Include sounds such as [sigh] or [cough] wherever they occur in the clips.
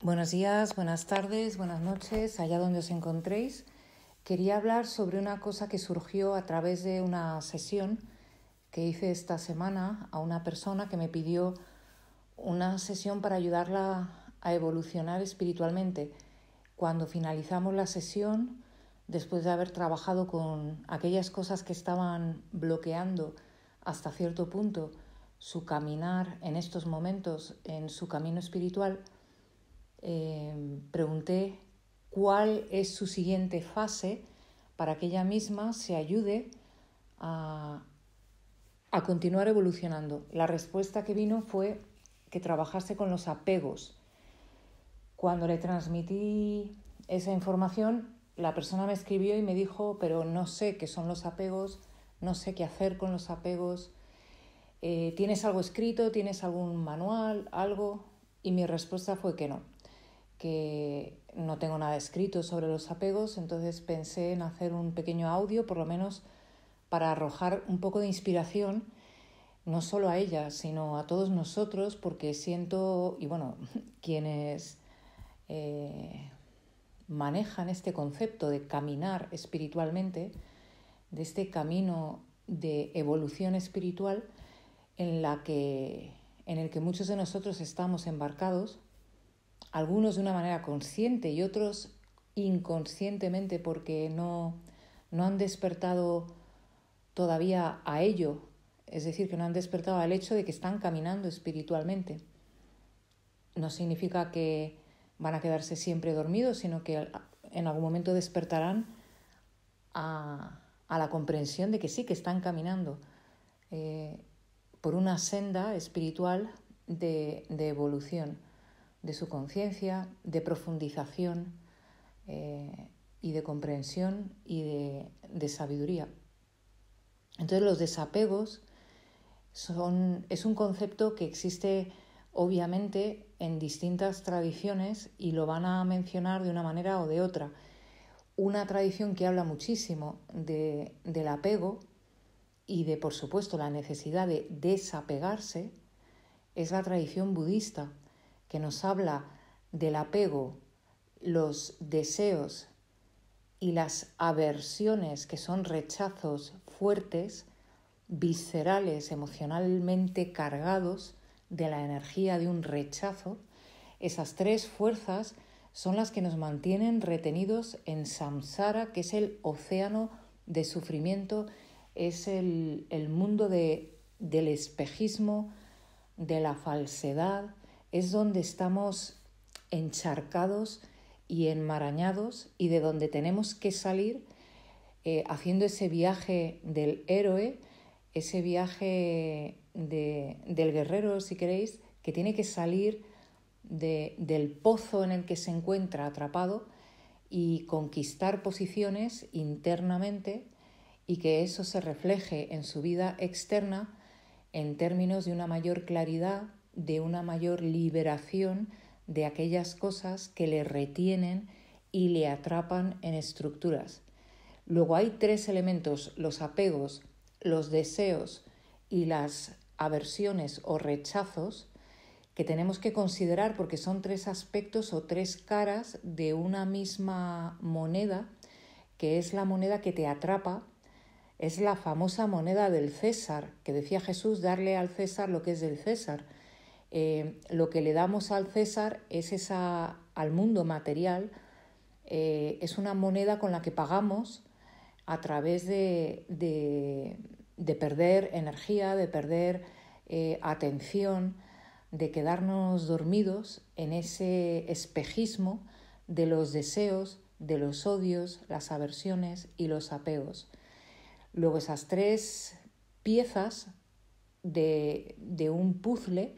Buenos días, buenas tardes, buenas noches, allá donde os encontréis. Quería hablar sobre una cosa que surgió a través de una sesión que hice esta semana a una persona que me pidió una sesión para ayudarla a evolucionar espiritualmente. Cuando finalizamos la sesión, después de haber trabajado con aquellas cosas que estaban bloqueando hasta cierto punto su caminar en estos momentos en su camino espiritual, Em, pregunté cuál es su siguiente fase para que ella misma se ayude a, continuar evolucionando. La respuesta que vino fue que trabajase con los apegos. Cuando le transmití esa información, la persona me escribió y me dijo, pero no sé qué son los apegos, no sé qué hacer con los apegos. Eh, ¿Tienes algo escrito? ¿Tienes algún manual? ¿Algo? Y mi respuesta fue que no, que no tengo nada escrito sobre los apegos, entonces pensé en hacer un pequeño audio, por lo menos para arrojar un poco de inspiración, no solo a ella, sino a todos nosotros, porque siento, y bueno, [laughs] quienes eh, manejan este concepto de caminar espiritualmente, de este camino de evolución espiritual en, la que, en el que muchos de nosotros estamos embarcados, algunos de una manera consciente y otros inconscientemente porque no, han despertado todavía a ello, es decir, que no han despertado al hecho de que están caminando espiritualmente. No significa que van a quedarse siempre dormidos, sino que en algún momento despertarán a, la comprensión de que sí, que están caminando eh, por una senda espiritual de evolución de su conciencia, de profundización eh, y de comprensión y de, sabiduría. Entonces los desapegos son, es un concepto que existe obviamente en distintas tradiciones y lo van a mencionar de una manera o de otra. Una tradición que habla muchísimo de, del apego y de, por supuesto, la necesidad de desapegarse es la tradición budista, que nos habla del apego, los deseos y las aversiones que son rechazos fuertes, viscerales, emocionalmente cargados de la energía de un rechazo, esas tres fuerzas son las que nos mantienen retenidos en samsara, que es el océano de sufrimiento, es el, mundo del espejismo, de la falsedad, es donde estamos encharcados y enmarañados y de donde tenemos que salir eh, haciendo ese viaje del héroe, ese viaje del guerrero, si queréis, que tiene que salir del pozo en el que se encuentra atrapado y conquistar posiciones internamente y que eso se refleje en su vida externa en términos de una mayor claridad de una mayor liberación de aquellas cosas que le retienen y le atrapan en estructuras. Luego hay tres elementos, los apegos, los deseos y las aversiones o rechazos, que tenemos que considerar porque son tres aspectos o tres caras de una misma moneda, que es la moneda que te atrapa, es la famosa moneda del César, que decía Jesús, darle al César lo que es del César. Eh, lo que le damos al César es al mundo material, eh, es una moneda con la que pagamos a través de, de, perder energía, de perder eh, atención, de quedarnos dormidos en ese espejismo de los deseos, de los odios, las aversiones y los apegos. Luego esas tres piezas de, de un puzzle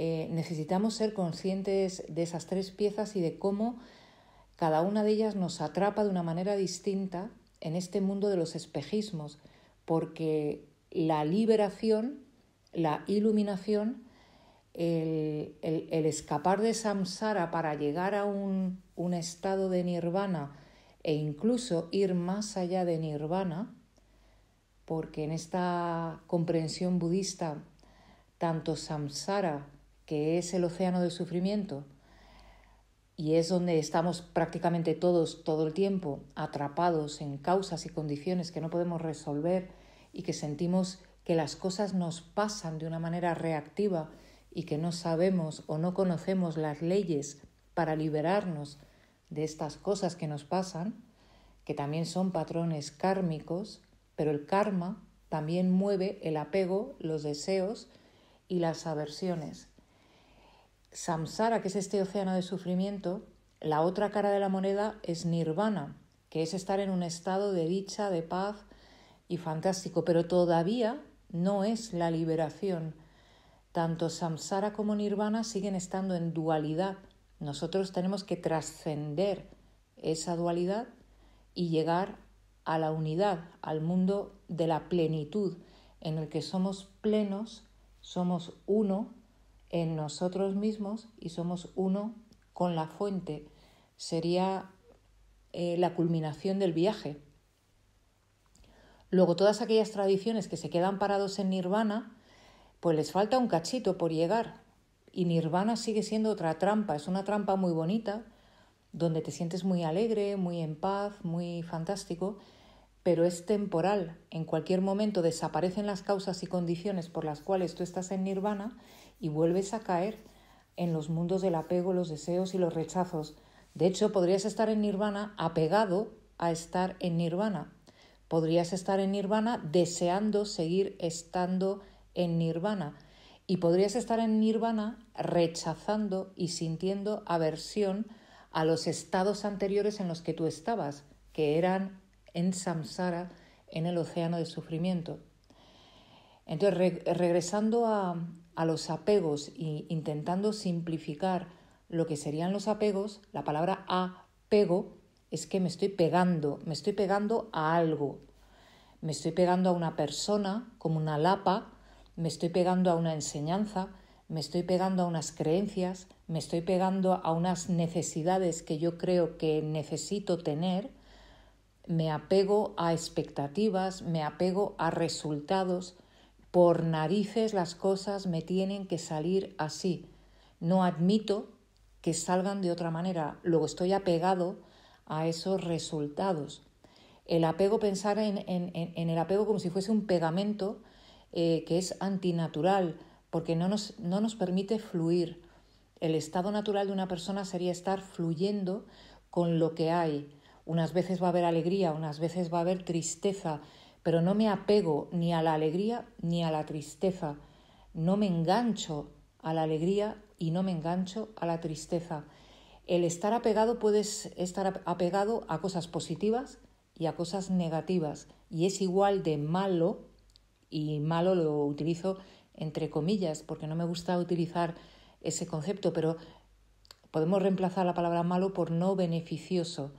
eh, necesitamos ser conscientes de esas tres piezas y de cómo cada una de ellas nos atrapa de una manera distinta en este mundo de los espejismos, porque la liberación, la iluminación, el, escapar de samsara para llegar a un estado de nirvana e incluso ir más allá de nirvana, porque en esta comprensión budista, tanto samsara que es el océano de sufrimiento, y es donde estamos prácticamente todos todo el tiempo atrapados en causas y condiciones que no podemos resolver y que sentimos que las cosas nos pasan de una manera reactiva y que no sabemos o no conocemos las leyes para liberarnos de estas cosas que nos pasan, que también son patrones kármicos, pero el karma también mueve el apego, los deseos y las aversiones samsara, que es este océano de sufrimiento, la otra cara de la moneda es nirvana, que es estar en un estado de dicha, de paz y fantástico, pero todavía no es la liberación. Tanto samsara como nirvana siguen estando en dualidad. Nosotros tenemos que trascender esa dualidad y llegar a la unidad, al mundo de la plenitud, en el que somos plenos, somos uno en nosotros mismos y somos uno con la fuente. Sería eh, la culminación del viaje. Luego, todas aquellas tradiciones que se quedan parados en nirvana, pues les falta un cachito por llegar. Y nirvana sigue siendo otra trampa, es una trampa muy bonita, donde te sientes muy alegre, muy en paz, muy fantástico, pero es temporal. En cualquier momento desaparecen las causas y condiciones por las cuales tú estás en nirvana y vuelves a caer en los mundos del apego, los deseos y los rechazos. De hecho, podrías estar en nirvana apegado a estar en nirvana. Podrías estar en nirvana deseando seguir estando en nirvana. Y podrías estar en nirvana rechazando y sintiendo aversión a los estados anteriores en los que tú estabas, que eran en samsara, en el océano de sufrimiento. Entonces, regresando a, a, los apegos e intentando simplificar lo que serían los apegos, la palabra apego es que me estoy pegando, me estoy pegando a algo. Me estoy pegando a una persona como una lapa, me estoy pegando a una enseñanza, me estoy pegando a unas creencias, me estoy pegando a unas necesidades que yo creo que necesito tener me apego a expectativas, me apego a resultados. Por narices las cosas me tienen que salir así. No admito que salgan de otra manera. Luego estoy apegado a esos resultados. El apego, pensar en, el apego como si fuese un pegamento eh, que es antinatural, porque no nos, no nos permite fluir. El estado natural de una persona sería estar fluyendo con lo que hay, unas veces va a haber alegría, unas veces va a haber tristeza, pero no me apego ni a la alegría ni a la tristeza. No me engancho a la alegría y no me engancho a la tristeza. El estar apegado puede estar apegado a cosas positivas y a cosas negativas y es igual de malo y malo lo utilizo entre comillas porque no me gusta utilizar ese concepto, pero podemos reemplazar la palabra malo por no beneficioso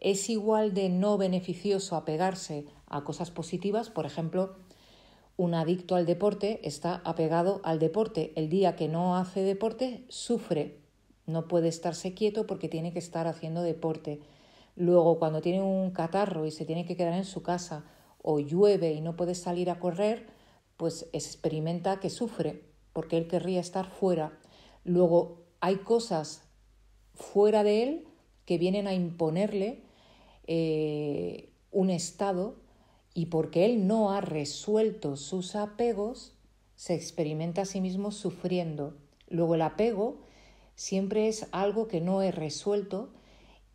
es igual de no beneficioso apegarse a cosas positivas, por ejemplo, un adicto al deporte está apegado al deporte. El día que no hace deporte, sufre. No puede estarse quieto porque tiene que estar haciendo deporte. Luego, cuando tiene un catarro y se tiene que quedar en su casa o llueve y no puede salir a correr, pues experimenta que sufre porque él querría estar fuera. Luego, hay cosas fuera de él que vienen a imponerle eh, un estado y porque él no ha resuelto sus apegos, se experimenta a sí mismo sufriendo. Luego el apego siempre es algo que no he resuelto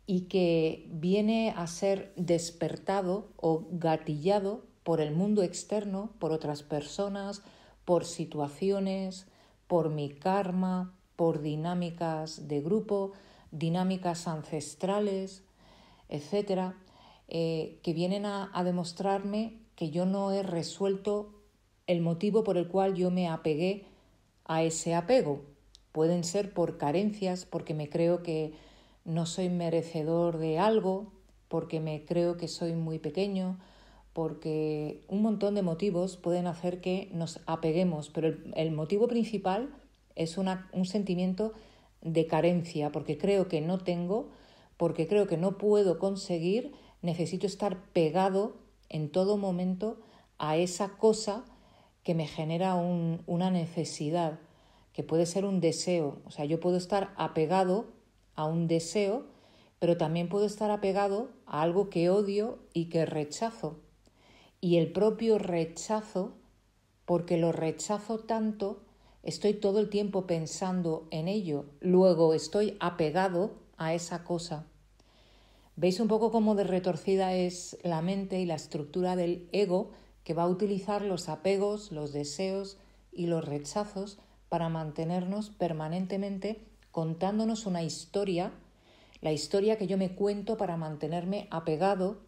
y que viene a ser despertado o gatillado por el mundo externo, por otras personas, por situaciones, por mi karma, por dinámicas de grupo, dinámicas ancestrales, etcétera, eh, que vienen a, demostrarme que yo no he resuelto el motivo por el cual yo me apegué a ese apego. Pueden ser por carencias, porque me creo que no soy merecedor de algo, porque me creo que soy muy pequeño, porque un montón de motivos pueden hacer que nos apeguemos, pero el, motivo principal es una, un sentimiento de carencia, porque creo que no tengo porque creo que no puedo conseguir, necesito estar pegado en todo momento a esa cosa que me genera un, una necesidad, que puede ser un deseo. O sea, yo puedo estar apegado a un deseo, pero también puedo estar apegado a algo que odio y que rechazo. Y el propio rechazo, porque lo rechazo tanto, estoy todo el tiempo pensando en ello. Luego estoy apegado a esa cosa. Veis un poco cómo de retorcida es la mente y la estructura del ego que va a utilizar los apegos, los deseos y los rechazos para mantenernos permanentemente contándonos una historia, la historia que yo me cuento para mantenerme apegado,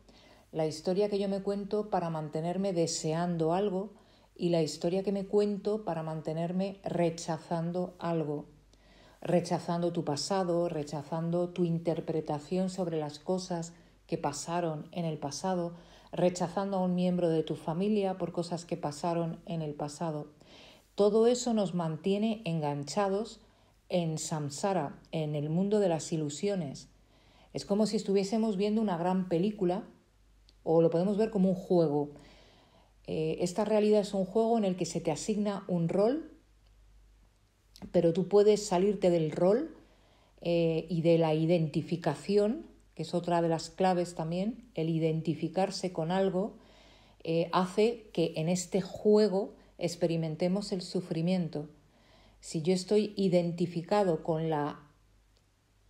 la historia que yo me cuento para mantenerme deseando algo y la historia que me cuento para mantenerme rechazando algo rechazando tu pasado, rechazando tu interpretación sobre las cosas que pasaron en el pasado, rechazando a un miembro de tu familia por cosas que pasaron en el pasado. Todo eso nos mantiene enganchados en samsara, en el mundo de las ilusiones. Es como si estuviésemos viendo una gran película o lo podemos ver como un juego. Eh, esta realidad es un juego en el que se te asigna un rol pero tú puedes salirte del rol eh, y de la identificación, que es otra de las claves también, el identificarse con algo eh, hace que en este juego experimentemos el sufrimiento. Si yo estoy identificado con la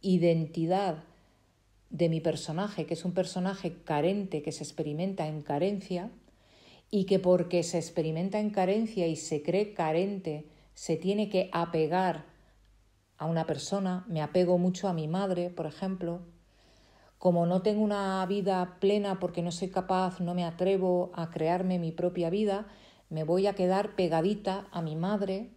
identidad de mi personaje, que es un personaje carente, que se experimenta en carencia, y que porque se experimenta en carencia y se cree carente, se tiene que apegar a una persona, me apego mucho a mi madre, por ejemplo, como no tengo una vida plena porque no soy capaz, no me atrevo a crearme mi propia vida, me voy a quedar pegadita a mi madre,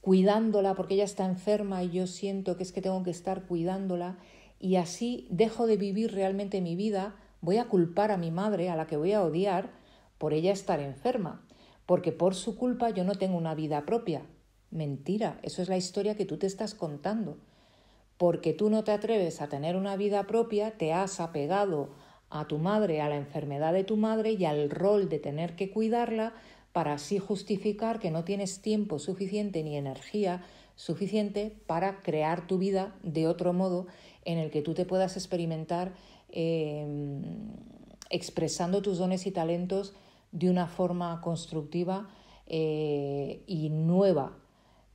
cuidándola porque ella está enferma y yo siento que es que tengo que estar cuidándola y así dejo de vivir realmente mi vida, voy a culpar a mi madre, a la que voy a odiar, por ella estar enferma, porque por su culpa yo no tengo una vida propia, Mentira, eso es la historia que tú te estás contando. Porque tú no te atreves a tener una vida propia, te has apegado a tu madre, a la enfermedad de tu madre y al rol de tener que cuidarla para así justificar que no tienes tiempo suficiente ni energía suficiente para crear tu vida de otro modo en el que tú te puedas experimentar em, expresando tus dones y talentos de una forma constructiva eh, y nueva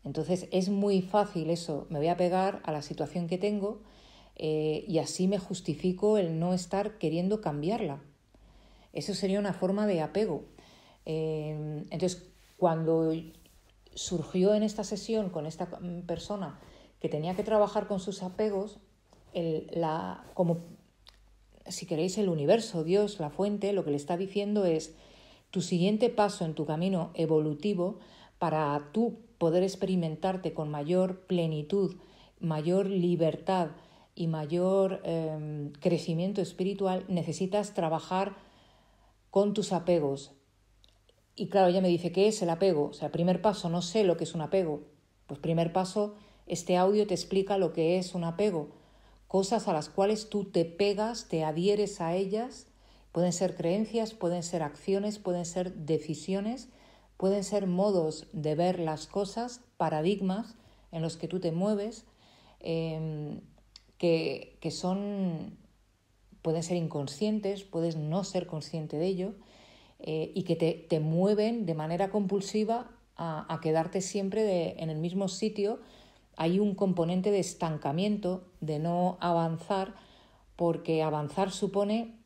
entonces es muy fácil eso, me voy a pegar a la situación que tengo eh, y así me justifico el no estar queriendo cambiarla. Eso sería una forma de apego. Eh, entonces, cuando surgió en esta sesión con esta persona que tenía que trabajar con sus apegos, la, como si queréis el universo, Dios, la fuente, lo que le está diciendo es tu siguiente paso en tu camino evolutivo para tú poder experimentarte con mayor plenitud, mayor libertad y mayor em, crecimiento espiritual, necesitas trabajar con tus apegos. Y claro, ella me dice, ¿qué es el apego? O sea, primer paso, no sé lo que es un apego. Pues primer paso, este audio te explica lo que es un apego. Cosas a las cuales tú te pegas, te adhieres a ellas. Pueden ser creencias, pueden ser acciones, pueden ser decisiones pueden ser modos de ver las cosas, paradigmas en los que tú te mueves, em, que, son, pueden ser inconscientes, puedes no ser consciente de ello, eh, y que te, te, mueven de manera compulsiva a, quedarte siempre en el mismo sitio. Hay un componente de estancamiento, de no avanzar, porque avanzar supone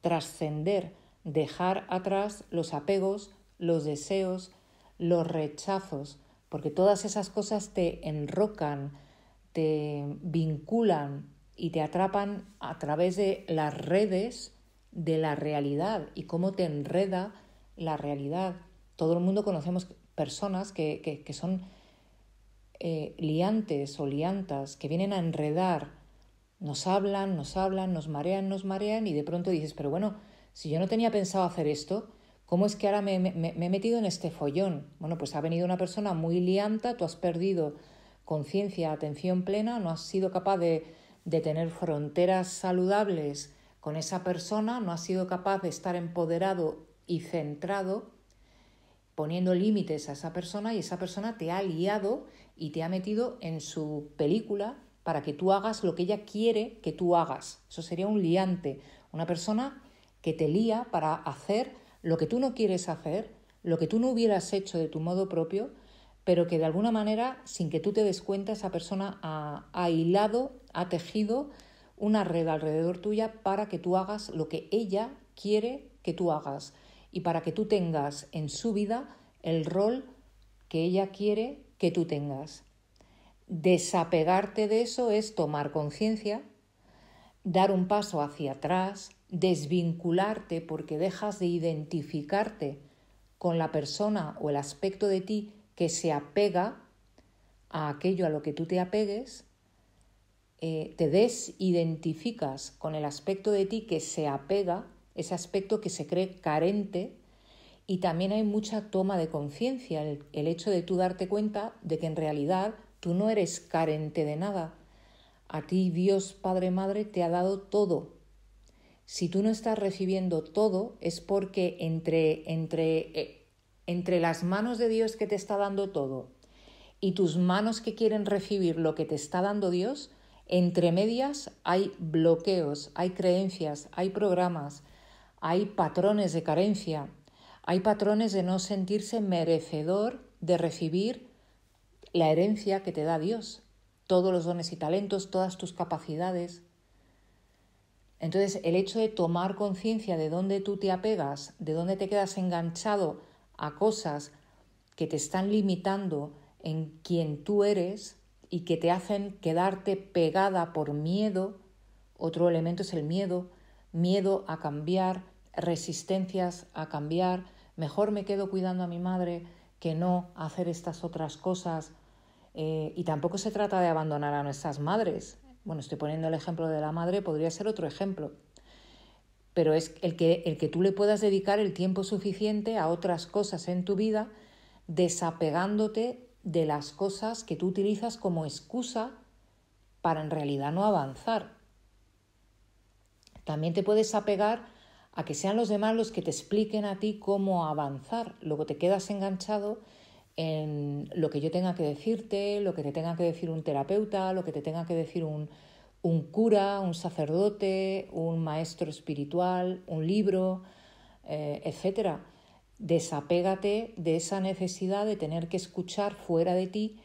trascender, dejar atrás los apegos, los deseos, los rechazos, porque todas esas cosas te enrocan, te vinculan y te atrapan a través de las redes de la realidad y cómo te enreda la realidad. Todo el mundo conocemos personas que, son eh, liantes o liantas, que vienen a enredar, nos hablan, nos hablan, nos marean, nos marean y de pronto dices, pero bueno, si yo no tenía pensado hacer esto, ¿Cómo es que ahora me, he metido en este follón? Bueno, pues ha venido una persona muy lianta, tú has perdido conciencia, atención plena, no has sido capaz de, de tener fronteras saludables con esa persona, no has sido capaz de estar empoderado y centrado, poniendo límites a esa persona y esa persona te ha liado y te ha metido en su película para que tú hagas lo que ella quiere que tú hagas. Eso sería un liante, una persona que te lía para hacer lo que tú no quieres hacer, lo que tú no hubieras hecho de tu modo propio, pero que de alguna manera, sin que tú te des cuenta, esa persona ha, hilado, ha tejido una red alrededor tuya para que tú hagas lo que ella quiere que tú hagas y para que tú tengas en su vida el rol que ella quiere que tú tengas. Desapegarte de eso es tomar conciencia, dar un paso hacia atrás, desvincularte porque dejas de identificarte con la persona o el aspecto de ti que se apega a aquello a lo que tú te apegues, eh, te desidentificas con el aspecto de ti que se apega, ese aspecto que se cree carente, y también hay mucha toma de conciencia, el hecho de tú darte cuenta de que en realidad tú no eres carente de nada. A ti Dios, Padre, Madre, te ha dado todo si tú no estás recibiendo todo, es porque entre, entre, eh, entre las manos de Dios que te está dando todo y tus manos que quieren recibir lo que te está dando Dios, entre medias hay bloqueos, hay creencias, hay programas, hay patrones de carencia, hay patrones de no sentirse merecedor de recibir la herencia que te da Dios, todos los dones y talentos, todas tus capacidades, entonces, el hecho de tomar conciencia de dónde tú te apegas, de dónde te quedas enganchado a cosas que te están limitando en quien tú eres y que te hacen quedarte pegada por miedo, otro elemento es el miedo, miedo a cambiar, resistencias a cambiar, mejor me quedo cuidando a mi madre que no hacer estas otras cosas. Eh, y tampoco se trata de abandonar a nuestras madres, bueno, estoy poniendo el ejemplo de la madre, podría ser otro ejemplo. Pero es el que, el que tú le puedas dedicar el tiempo suficiente a otras cosas en tu vida, desapegándote de las cosas que tú utilizas como excusa para en realidad no avanzar. También te puedes apegar a que sean los demás los que te expliquen a ti cómo avanzar. Luego te quedas enganchado en lo que yo tenga que decirte, lo que te tenga que decir un terapeuta, lo que te tenga que decir un, cura, un sacerdote, un maestro espiritual, un libro, eh, etcétera, etc. Desapégate de esa necesidad de tener que escuchar fuera de ti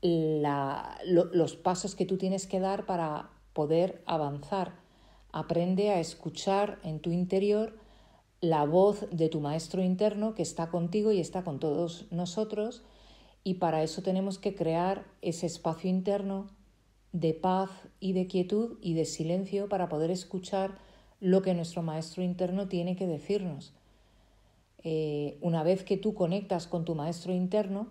los pasos que tú tienes que dar para poder avanzar. Aprende a escuchar en tu interior la voz de tu maestro interno que está contigo y está con todos nosotros y para eso tenemos que crear ese espacio interno de paz y de quietud y de silencio para poder escuchar lo que nuestro maestro interno tiene que decirnos. Eh, una vez que tú conectas con tu maestro interno,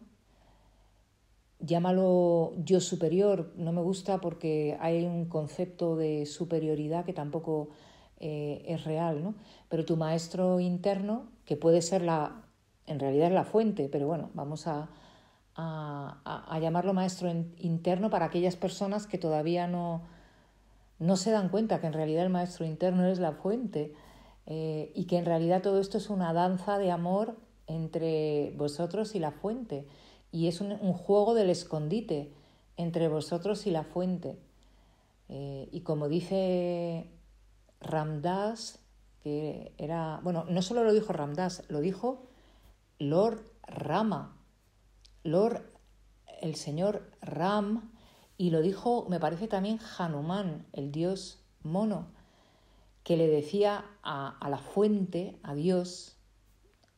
llámalo yo superior, no me gusta porque hay un concepto de superioridad que tampoco eh, es real, ¿no? Pero tu maestro interno, que puede ser la, en realidad es la fuente, pero bueno, vamos a, a, llamarlo maestro interno para aquellas personas que todavía no, no se dan cuenta que en realidad el maestro interno es la fuente eh, y que en realidad todo esto es una danza de amor entre vosotros y la fuente y es un, juego del escondite entre vosotros y la fuente. Eh, y como dice Ramdas, que era, bueno, no solo lo dijo Ramdas, lo dijo Lord Rama, Lord el señor Ram, y lo dijo, me parece también Hanuman, el dios mono, que le decía a, a la fuente, a Dios,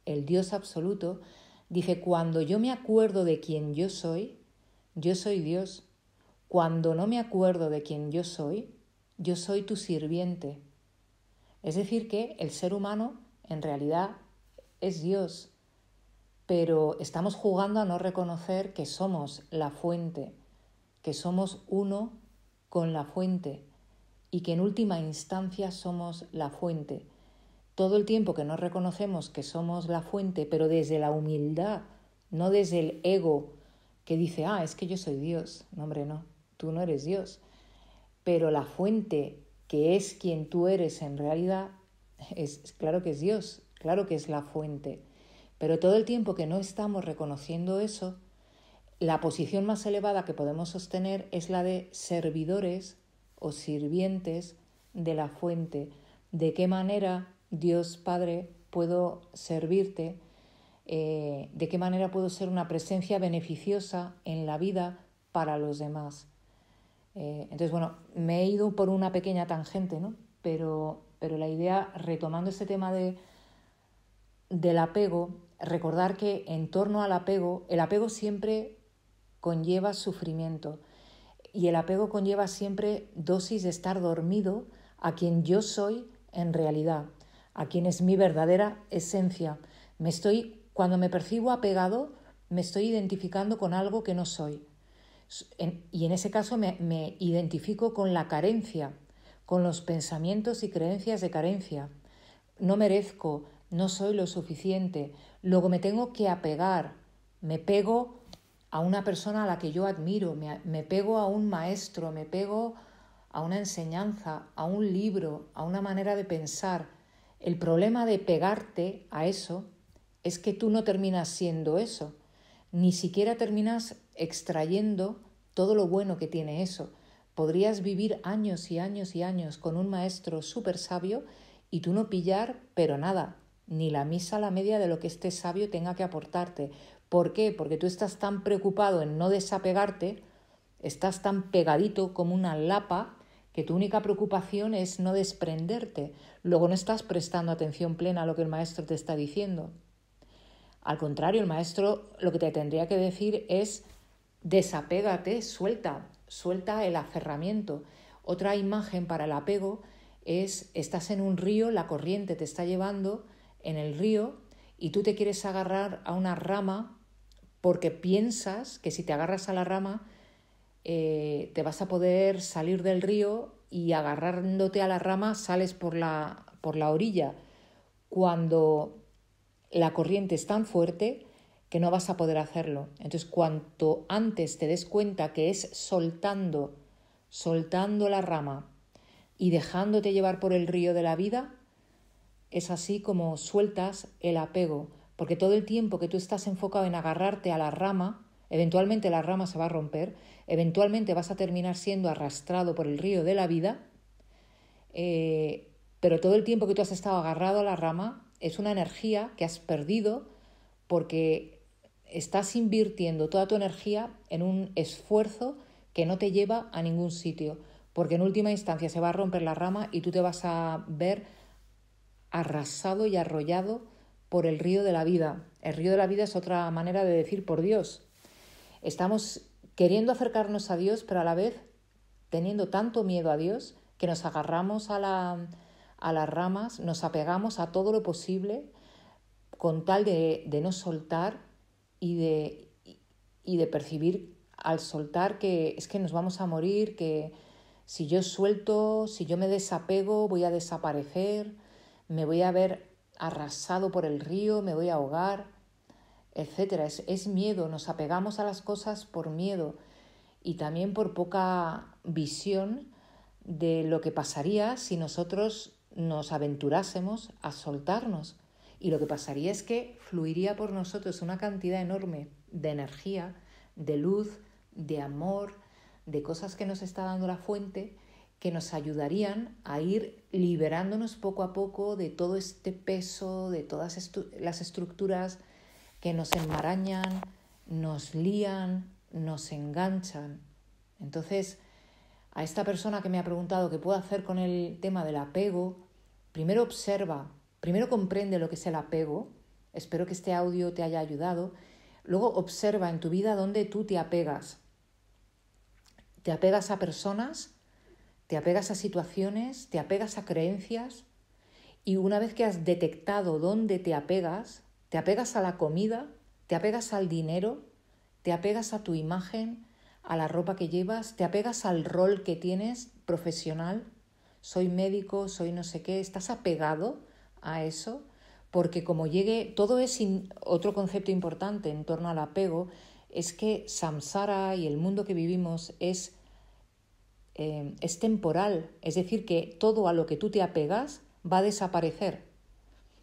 el Dios absoluto, dice, cuando yo me acuerdo de quien yo soy, yo soy Dios. Cuando no me acuerdo de quien yo soy, yo soy tu sirviente. Es decir, que el ser humano en realidad es Dios, pero estamos jugando a no reconocer que somos la fuente, que somos uno con la fuente y que en última instancia somos la fuente. Todo el tiempo que no reconocemos que somos la fuente, pero desde la humildad, no desde el ego que dice, ah, es que yo soy Dios. No, hombre, no, tú no eres Dios. Pero la fuente que es quien tú eres en realidad, es claro que es Dios, claro que es la fuente. Pero todo el tiempo que no estamos reconociendo eso, la posición más elevada que podemos sostener es la de servidores o sirvientes de la fuente. ¿De qué manera, Dios Padre, puedo servirte? Eh, ¿De qué manera puedo ser una presencia beneficiosa en la vida para los demás? Eh, entonces, bueno, me he ido por una pequeña tangente, ¿no? Pero, pero la idea, retomando este tema de, del apego, recordar que en torno al apego, el apego siempre conlleva sufrimiento y el apego conlleva siempre dosis de estar dormido a quien yo soy en realidad, a quien es mi verdadera esencia. Me estoy, cuando me percibo apegado, me estoy identificando con algo que no soy y en ese caso me, identifico con la carencia, con los pensamientos y creencias de carencia. No merezco, no soy lo suficiente. Luego me tengo que apegar, me pego a una persona a la que yo admiro, me pego a un maestro, me pego a una enseñanza, a un libro, a una manera de pensar. El problema de pegarte a eso es que tú no terminas siendo eso ni siquiera terminas extrayendo todo lo bueno que tiene eso. Podrías vivir años y años y años con un maestro súper sabio y tú no pillar, pero nada, ni la misa a la media de lo que este sabio tenga que aportarte. ¿Por qué? Porque tú estás tan preocupado en no desapegarte, estás tan pegadito como una lapa, que tu única preocupación es no desprenderte. Luego no estás prestando atención plena a lo que el maestro te está diciendo. Al contrario, el maestro lo que te tendría que decir es desapégate, suelta, suelta el aferramiento. Otra imagen para el apego es estás en un río, la corriente te está llevando en el río y tú te quieres agarrar a una rama porque piensas que si te agarras a la rama eh, te vas a poder salir del río y agarrándote a la rama sales por la, por la orilla. Cuando la corriente es tan fuerte que no vas a poder hacerlo. Entonces, cuanto antes te des cuenta que es soltando, soltando la rama y dejándote llevar por el río de la vida, es así como sueltas el apego, porque todo el tiempo que tú estás enfocado en agarrarte a la rama, eventualmente la rama se va a romper, eventualmente vas a terminar siendo arrastrado por el río de la vida, eh, pero todo el tiempo que tú has estado agarrado a la rama, es una energía que has perdido porque estás invirtiendo toda tu energía en un esfuerzo que no te lleva a ningún sitio, porque en última instancia se va a romper la rama y tú te vas a ver arrasado y arrollado por el río de la vida. El río de la vida es otra manera de decir por Dios. Estamos queriendo acercarnos a Dios, pero a la vez teniendo tanto miedo a Dios que nos agarramos a la, a las ramas, nos apegamos a todo lo posible con tal de, no soltar y de, de percibir al soltar que es que nos vamos a morir, que si yo suelto, si yo me desapego, voy a desaparecer, me voy a ver arrasado por el río, me voy a ahogar, etcétera. Es, es, miedo, nos apegamos a las cosas por miedo y también por poca visión de lo que pasaría si nosotros nos aventurásemos a soltarnos. Y lo que pasaría es que fluiría por nosotros una cantidad enorme de energía, de luz, de amor, de cosas que nos está dando la fuente, que nos ayudarían a ir liberándonos poco a poco de todo este peso, de todas las estructuras que nos enmarañan, nos lían, nos enganchan. Entonces, a esta persona que me ha preguntado qué puedo hacer con el tema del apego, primero observa, primero comprende lo que es el apego. Espero que este audio te haya ayudado. Luego observa en tu vida dónde tú te apegas. Te apegas a personas, te apegas a situaciones, te apegas a creencias. Y una vez que has detectado dónde te apegas, te apegas a la comida, te apegas al dinero, te apegas a tu imagen, a la ropa que llevas, te apegas al rol que tienes profesional, soy médico, soy no sé qué, estás apegado a eso, porque como llegue, todo es otro concepto importante en torno al apego, es que samsara y el mundo que vivimos es, eh, es temporal, es decir, que todo a lo que tú te apegas va a desaparecer.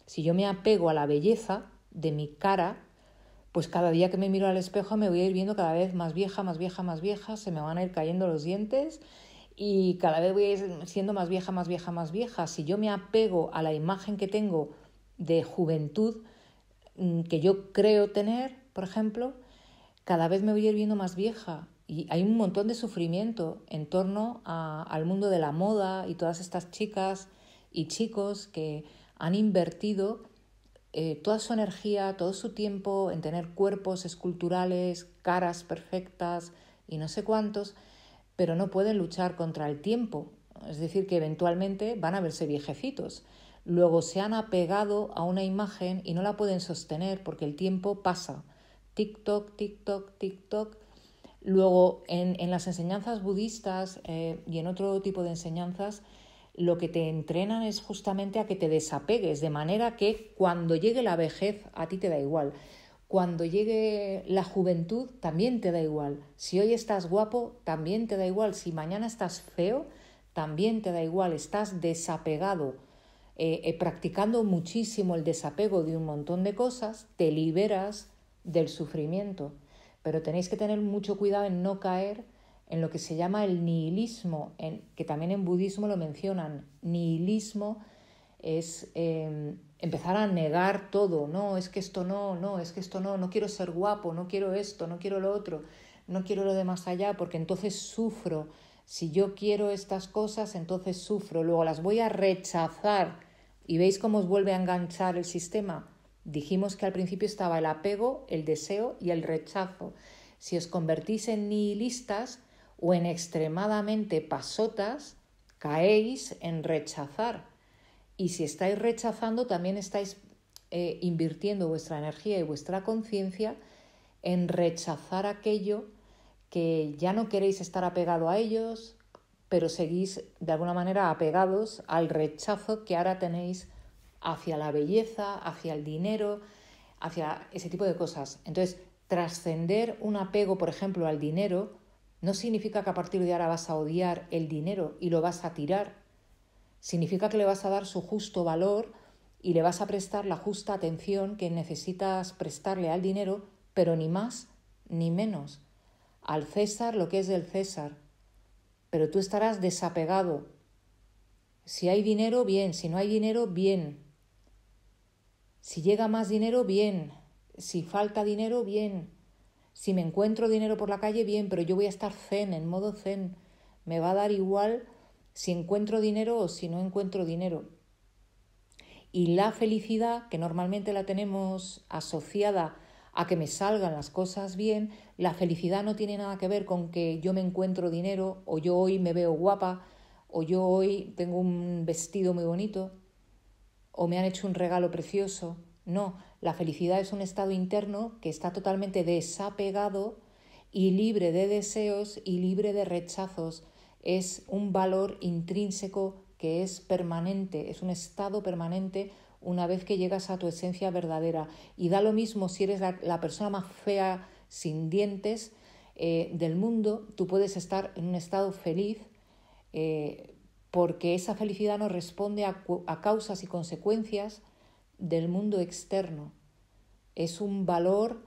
Si yo me apego a la belleza de mi cara, pues cada día que me miro al espejo me voy a ir viendo cada vez más vieja, más vieja, más vieja, se me van a ir cayendo los dientes y cada vez voy a ir siendo más vieja, más vieja, más vieja. Si yo me apego a la imagen que tengo de juventud, mm, que yo creo tener, por ejemplo, cada vez me voy a ir viendo más vieja. Y hay un montón de sufrimiento en torno al mundo de la moda y todas estas chicas y chicos que han invertido eh, toda su energía, todo su tiempo en tener cuerpos esculturales, caras perfectas y no sé cuántos, pero no pueden luchar contra el tiempo. Es decir, que eventualmente van a verse viejecitos. Luego se han apegado a una imagen y no la pueden sostener porque el tiempo pasa. Tic-toc, tic-toc, tic-toc. Luego, en, las enseñanzas budistas eh, y en otro tipo de enseñanzas, lo que te entrenan es justamente a que te desapegues, de manera que cuando llegue la vejez a ti te da igual. Cuando llegue la juventud también te da igual. Si hoy estás guapo, también te da igual. Si mañana estás feo, también te da igual. Estás desapegado. Eh, eh, practicando muchísimo el desapego de un montón de cosas, te liberas del sufrimiento. Pero tenéis que tener mucho cuidado en no caer en lo que se llama el nihilismo, en, que también en budismo lo mencionan. Nihilismo es em, empezar a negar todo, no, es que esto no, no, es que esto no, no quiero ser guapo, no quiero esto, no quiero lo otro, no quiero lo de más allá, porque entonces sufro. Si yo quiero estas cosas, entonces sufro, luego las voy a rechazar. ¿Y veis cómo os vuelve a enganchar el sistema? Dijimos que al principio estaba el apego, el deseo y el rechazo. Si os convertís en nihilistas, o en extremadamente pasotas, caéis en rechazar. Y si estáis rechazando, también estáis eh, invirtiendo vuestra energía y vuestra conciencia en rechazar aquello que ya no queréis estar apegado a ellos, pero seguís de alguna manera apegados al rechazo que ahora tenéis hacia la belleza, hacia el dinero, hacia ese tipo de cosas. Entonces, trascender un apego, por ejemplo, al dinero, no significa que a partir de ahora vas a odiar el dinero y lo vas a tirar. Significa que le vas a dar su justo valor y le vas a prestar la justa atención que necesitas prestarle al dinero, pero ni más ni menos. Al César lo que es del César. Pero tú estarás desapegado. Si hay dinero, bien. Si no hay dinero, bien. Si llega más dinero, bien. Si falta dinero, bien. Si me encuentro dinero por la calle, bien, pero yo voy a estar zen, en modo zen. Me va a dar igual si encuentro dinero o si no encuentro dinero. Y la felicidad, que normalmente la tenemos asociada a que me salgan las cosas bien, la felicidad no tiene nada que ver con que yo me encuentro dinero o yo hoy me veo guapa o yo hoy tengo un vestido muy bonito o me han hecho un regalo precioso. No, la felicidad es un estado interno que está totalmente desapegado y libre de deseos y libre de rechazos. Es un valor intrínseco que es permanente, es un estado permanente una vez que llegas a tu esencia verdadera. Y da lo mismo si eres la, persona más fea, sin dientes eh, del mundo, tú puedes estar en un estado feliz eh, porque esa felicidad no responde a causas y consecuencias del mundo externo. Es un valor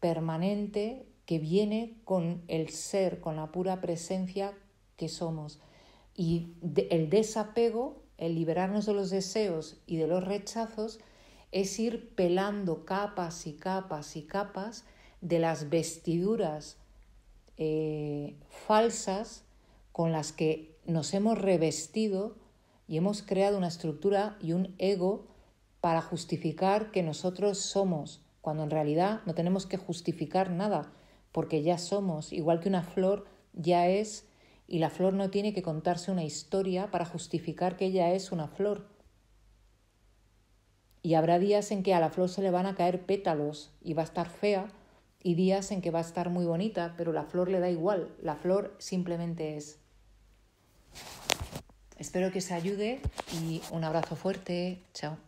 permanente que viene con el ser, con la pura presencia que somos. Y el desapego, el liberarnos de los deseos y de los rechazos, es ir pelando capas y capas y capas de las vestiduras eh, falsas con las que nos hemos revestido y hemos creado una estructura y un ego para justificar que nosotros somos, cuando en realidad no tenemos que justificar nada, porque ya somos, igual que una flor ya es, y la flor no tiene que contarse una historia para justificar que ella es una flor. Y habrá días en que a la flor se le van a caer pétalos y va a estar fea, y días en que va a estar muy bonita, pero la flor le da igual, la flor simplemente es. Espero que os ayude y un abrazo fuerte, chao.